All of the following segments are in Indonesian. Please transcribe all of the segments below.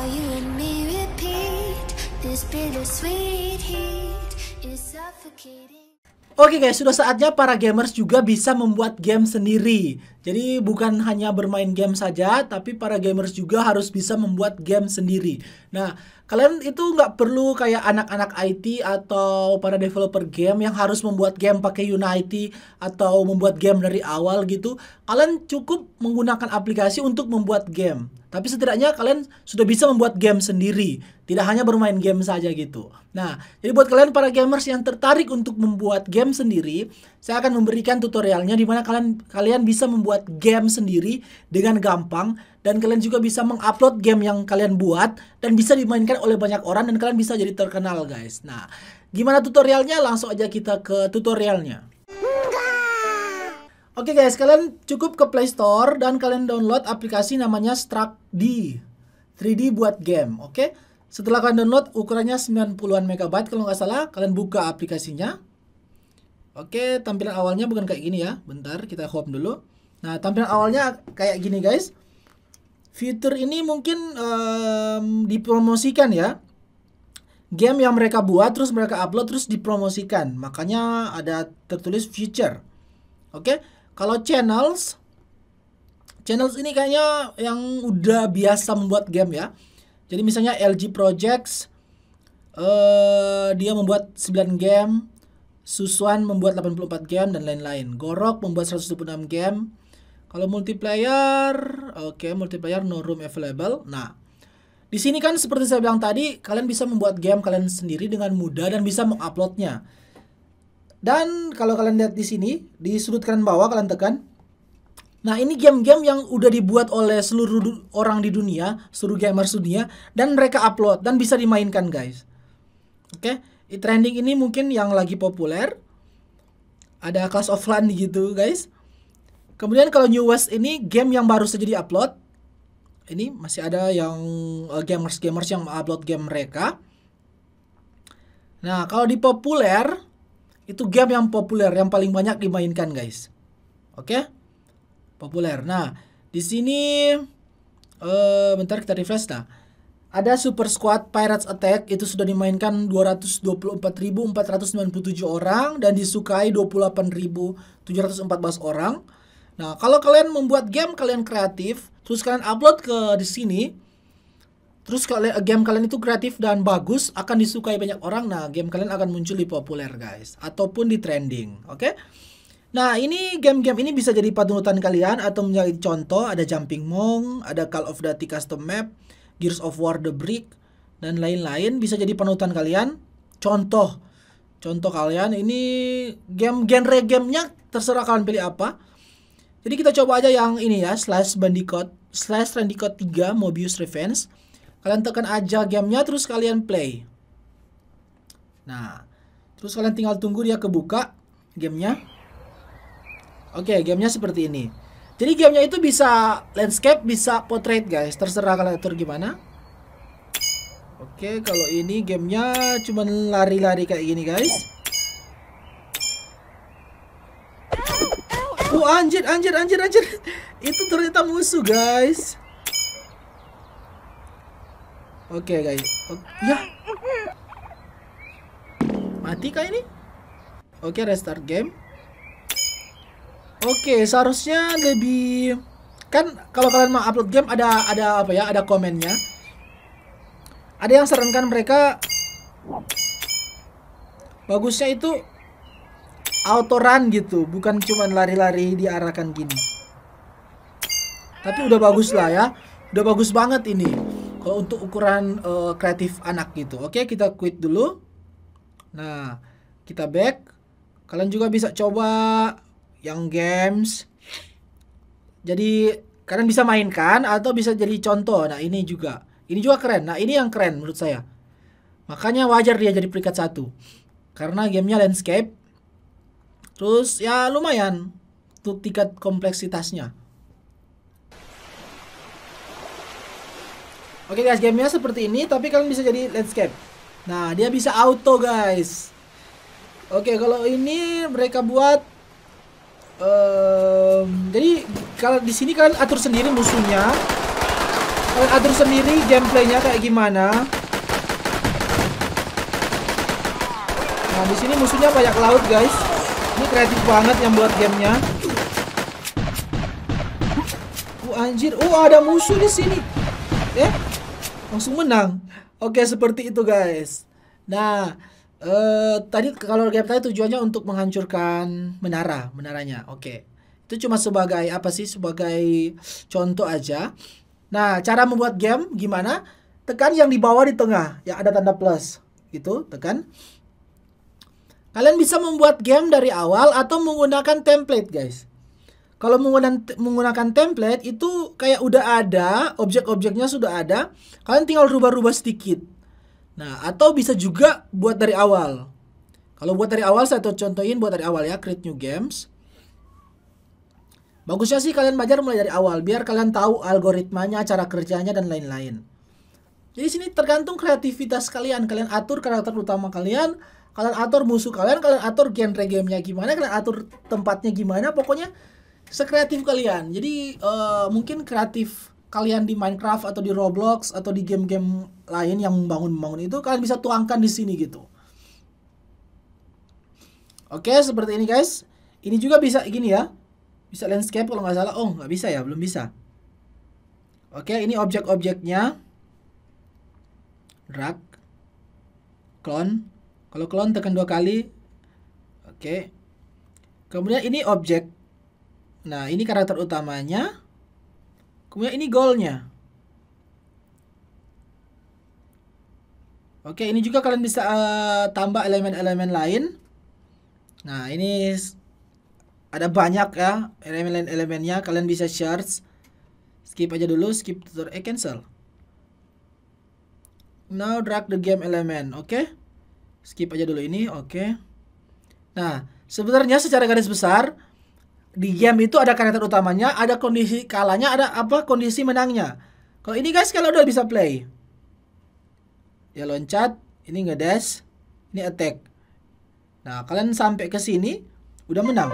Oke okay guys, sudah saatnya para gamers juga bisa membuat game sendiri. Jadi bukan hanya bermain game saja, tapi para gamers juga harus bisa membuat game sendiri. Nah, kalian itu nggak perlu kayak anak-anak IT atau para developer game yang harus membuat game pakai Unity atau membuat game dari awal gitu. Kalian cukup menggunakan aplikasi untuk membuat game. Tapi setidaknya kalian sudah bisa membuat game sendiri, tidak hanya bermain game saja gitu. Nah, jadi buat kalian para gamers yang tertarik untuk membuat game sendiri, saya akan memberikan tutorialnya di mana kalian kalian bisa membuat game sendiri dengan gampang dan kalian juga bisa mengupload game yang kalian buat dan bisa dimainkan oleh banyak orang dan kalian bisa jadi terkenal, guys. Nah, gimana tutorialnya? Langsung aja kita ke tutorialnya. Oke okay guys, kalian cukup ke Play Store dan kalian download aplikasi namanya Struck D. 3D buat game, oke? Okay? Setelah kalian download ukurannya 90-an megabyte kalau nggak salah, kalian buka aplikasinya. Oke, okay, tampilan awalnya bukan kayak gini ya. Bentar, kita home dulu. Nah, tampilan awalnya kayak gini guys. Fitur ini mungkin um, dipromosikan ya. Game yang mereka buat terus mereka upload terus dipromosikan. Makanya ada tertulis future. Oke, okay? Kalau channels, channels ini kayaknya yang udah biasa membuat game ya. Jadi misalnya LG Projects, uh, dia membuat 9 game, Susuan membuat 84 game dan lain-lain. Gorok membuat 126 game. Kalau multiplayer, oke okay, multiplayer no room available. Nah, di sini kan seperti saya bilang tadi, kalian bisa membuat game kalian sendiri dengan mudah dan bisa menguploadnya. Dan kalau kalian lihat di sini, di sudut kanan bawah kalian tekan. Nah, ini game-game yang udah dibuat oleh seluruh orang di dunia, seluruh gamers dunia dan mereka upload dan bisa dimainkan, guys. Oke, okay? trending ini mungkin yang lagi populer. Ada Clash of Clans gitu, guys. Kemudian kalau New West ini game yang baru saja di-upload. Ini masih ada yang eh, gamers-gamers yang upload game mereka. Nah, kalau di populer itu game yang populer yang paling banyak dimainkan guys oke okay? populer nah di sini uh, bentar kita refresh lah ada Super Squad Pirates Attack itu sudah dimainkan 224.497 orang dan disukai 28.714 orang. Nah, kalau kalian membuat game kalian kreatif, terus kalian upload ke di sini, Terus kalau game kalian itu kreatif dan bagus akan disukai banyak orang. Nah, game kalian akan muncul di populer, guys, ataupun di trending, oke? Okay? Nah, ini game-game ini bisa jadi panutan kalian atau menjadi contoh ada Jumping Mong, ada Call of Duty Custom Map, Gears of War The Brick dan lain-lain bisa jadi panutan kalian. Contoh contoh kalian ini game genre gamenya terserah kalian pilih apa. Jadi kita coba aja yang ini ya, Slash Bandicoot, Slash Bandicoot 3 Mobius Revenge kalian tekan aja gamenya terus kalian play nah terus kalian tinggal tunggu dia kebuka gamenya oke okay, gamenya seperti ini jadi gamenya itu bisa landscape bisa portrait guys terserah kalian atur gimana oke okay, kalau ini gamenya cuman lari-lari kayak gini guys Oh anjir anjir anjir anjir Itu ternyata musuh guys Oke okay, guys. Okay. Ya. Mati kah ini? Oke, okay, restart game. Oke, okay, seharusnya lebih kan kalau kalian mau upload game ada ada apa ya? Ada komennya. Ada yang sarankan mereka bagusnya itu auto run gitu, bukan cuman lari-lari diarahkan gini. Tapi udah bagus lah ya. Udah bagus banget ini kalau untuk ukuran uh, kreatif anak gitu oke kita quit dulu nah kita back kalian juga bisa coba yang games jadi kalian bisa mainkan atau bisa jadi contoh nah ini juga ini juga keren nah ini yang keren menurut saya makanya wajar dia jadi peringkat satu karena gamenya landscape terus ya lumayan untuk tingkat kompleksitasnya Oke guys, gamenya seperti ini, tapi kalian bisa jadi landscape. Nah, dia bisa auto guys. Oke, kalau ini mereka buat um, jadi kalau di sini kalian atur sendiri musuhnya, kalian atur sendiri gameplaynya kayak gimana. Nah, di sini musuhnya banyak laut guys. Ini kreatif banget yang buat gamenya. Uh, anjir, oh ada musuh di sini. Eh? langsung menang. Oke, seperti itu guys. Nah, eh, tadi kalau game tadi tujuannya untuk menghancurkan menara, menaranya. Oke. Itu cuma sebagai apa sih? Sebagai contoh aja. Nah, cara membuat game gimana? Tekan yang di bawah di tengah, yang ada tanda plus. Gitu, tekan. Kalian bisa membuat game dari awal atau menggunakan template, guys. Kalau menggunakan menggunakan template itu kayak udah ada, objek-objeknya sudah ada, kalian tinggal rubah-rubah sedikit. Nah, atau bisa juga buat dari awal. Kalau buat dari awal saya contohin buat dari awal ya, create new games. Bagusnya sih kalian belajar mulai dari awal biar kalian tahu algoritmanya, cara kerjanya dan lain-lain. Jadi sini tergantung kreativitas kalian. Kalian atur karakter utama kalian, kalian atur musuh kalian, kalian atur genre gamenya gimana, kalian atur tempatnya gimana. Pokoknya sekreatif kalian. Jadi uh, mungkin kreatif kalian di Minecraft atau di Roblox atau di game-game lain yang membangun bangun itu kalian bisa tuangkan di sini gitu. Oke, seperti ini guys. Ini juga bisa gini ya. Bisa landscape kalau nggak salah. Oh, nggak bisa ya, belum bisa. Oke, ini objek-objeknya. Drag. Clone. Kalau clone tekan dua kali. Oke. Kemudian ini objek Nah, ini karakter utamanya. Kemudian ini goalnya. Oke, ini juga kalian bisa uh, tambah elemen-elemen lain. Nah, ini ada banyak ya elemen-elemennya. Kalian bisa search. Skip aja dulu, skip tutorial eh cancel. Now drag the game element, oke? Okay? Skip aja dulu ini, oke. Okay. Nah, sebenarnya secara garis besar di game itu ada karakter utamanya, ada kondisi kalahnya, ada apa kondisi menangnya. Kalau ini guys kalau udah bisa play. Ya loncat, ini dash, ini attack. Nah, kalian sampai ke sini udah menang.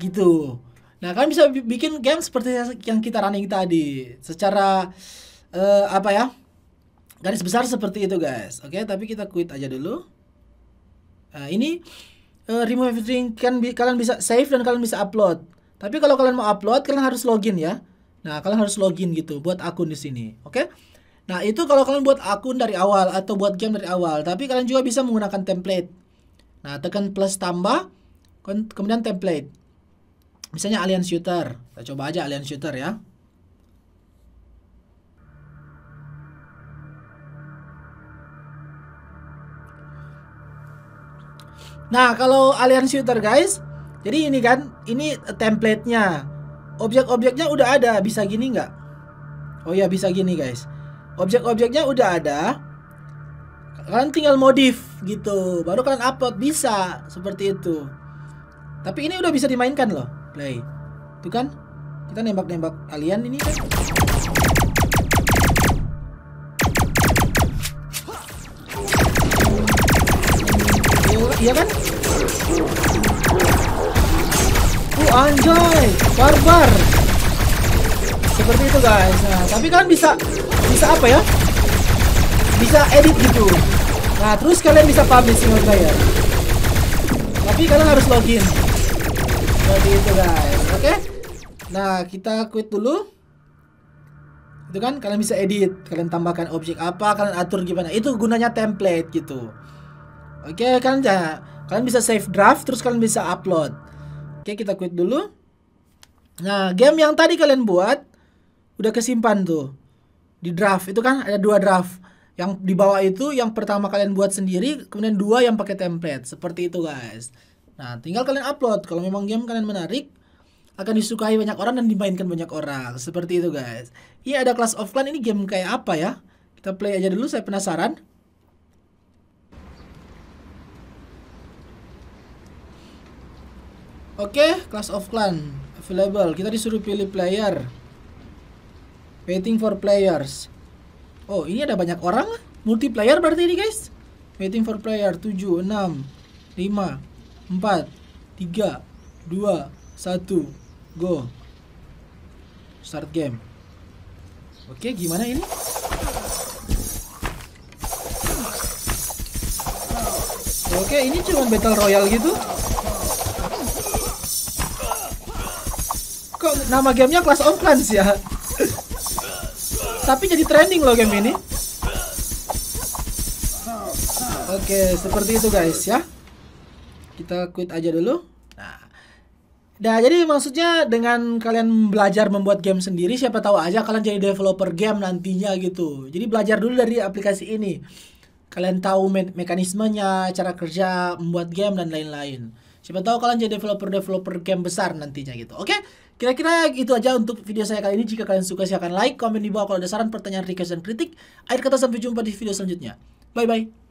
Gitu. Nah, kalian bisa bikin game seperti yang kita running tadi secara uh, apa ya? Garis besar seperti itu, guys. Oke, okay, tapi kita quit aja dulu. Nah, ini uh, remove everything kan bi kalian bisa save dan kalian bisa upload. Tapi kalau kalian mau upload kalian harus login ya. Nah, kalian harus login gitu buat akun di sini. Oke? Okay? Nah, itu kalau kalian buat akun dari awal atau buat game dari awal, tapi kalian juga bisa menggunakan template. Nah, tekan plus tambah kemudian template. Misalnya alien shooter. Kita coba aja alien shooter ya. Nah, kalau alien shooter guys, jadi ini kan, ini template-nya. Objek-objeknya udah ada, bisa gini nggak? Oh ya bisa gini guys. Objek-objeknya udah ada. Kalian tinggal modif gitu, baru kalian upload bisa seperti itu. Tapi ini udah bisa dimainkan loh, play. Itu kan kita nembak-nembak alien ini kan. Iya kan? Uh anjay, barbar. Seperti itu guys. Nah, tapi kan bisa bisa apa ya? Bisa edit gitu. Nah, terus kalian bisa publish single ya? Tapi kalian harus login. Seperti itu guys. Oke. Okay? Nah, kita quit dulu itu kan kalian bisa edit kalian tambahkan objek apa kalian atur gimana itu gunanya template gitu Oke, okay, kalian ya, kalian bisa save draft terus kalian bisa upload. Oke, okay, kita quit dulu. Nah, game yang tadi kalian buat udah kesimpan tuh di draft. Itu kan ada dua draft. Yang di bawah itu yang pertama kalian buat sendiri, kemudian dua yang pakai template. Seperti itu, guys. Nah, tinggal kalian upload. Kalau memang game kalian menarik, akan disukai banyak orang dan dimainkan banyak orang. Seperti itu, guys. Iya, ada class of clan ini game kayak apa ya? Kita play aja dulu, saya penasaran. Oke, okay, class of clan available. Kita disuruh pilih player. Waiting for players. Oh, ini ada banyak orang. Multiplayer berarti ini, guys. Waiting for player 7 6 5 4 3 2 1 go. Start game. Oke, okay, gimana ini? Oke, okay, ini cuma battle royale gitu. Nama gamenya kelas of Clans ya. Tapi jadi trending loh game ini. Oke, seperti itu guys ya. Kita quit aja dulu. Nah, Nah, jadi maksudnya dengan kalian belajar membuat game sendiri, siapa tahu aja kalian jadi developer game nantinya gitu. Jadi belajar dulu dari aplikasi ini. Kalian tahu me mekanismenya, cara kerja membuat game dan lain-lain. Siapa tahu kalian jadi developer-developer game besar nantinya gitu. Oke? Okay? Kira-kira itu aja untuk video saya kali ini. Jika kalian suka silahkan like, komen di bawah kalau ada saran, pertanyaan, request, dan kritik. Akhir kata sampai jumpa di video selanjutnya. Bye-bye.